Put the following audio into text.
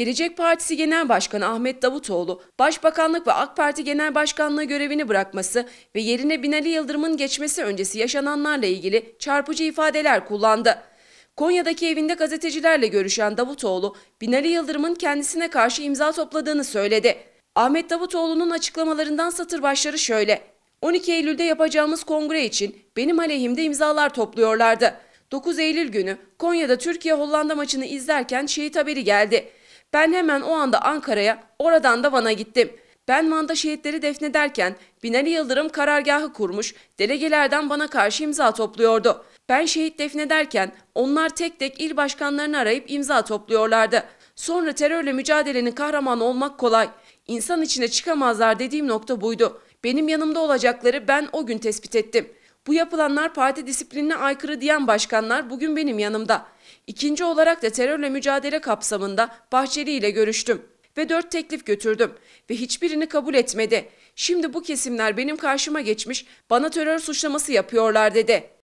Gelecek Partisi Genel Başkanı Ahmet Davutoğlu, Başbakanlık ve AK Parti Genel Başkanlığı görevini bırakması ve yerine Binali Yıldırım'ın geçmesi öncesi yaşananlarla ilgili çarpıcı ifadeler kullandı. Konya'daki evinde gazetecilerle görüşen Davutoğlu, Binali Yıldırım'ın kendisine karşı imza topladığını söyledi. Ahmet Davutoğlu'nun açıklamalarından satır başları şöyle. 12 Eylül'de yapacağımız kongre için benim aleyhimde imzalar topluyorlardı. 9 Eylül günü Konya'da Türkiye-Hollanda maçını izlerken şehit haberi geldi. Ben hemen o anda Ankara'ya, oradan da Van'a gittim. Ben Van'da şehitleri defnederken Binali Yıldırım karargahı kurmuş, delegelerden bana karşı imza topluyordu. Ben şehit defnederken onlar tek tek il başkanlarını arayıp imza topluyorlardı. Sonra terörle mücadelenin kahramanı olmak kolay. İnsan içine çıkamazlar dediğim nokta buydu. Benim yanımda olacakları ben o gün tespit ettim. Bu yapılanlar parti disiplinine aykırı diyen başkanlar bugün benim yanımda. İkinci olarak da terörle mücadele kapsamında Bahçeli ile görüştüm ve dört teklif götürdüm ve hiçbirini kabul etmedi. Şimdi bu kesimler benim karşıma geçmiş bana terör suçlaması yapıyorlar dedi.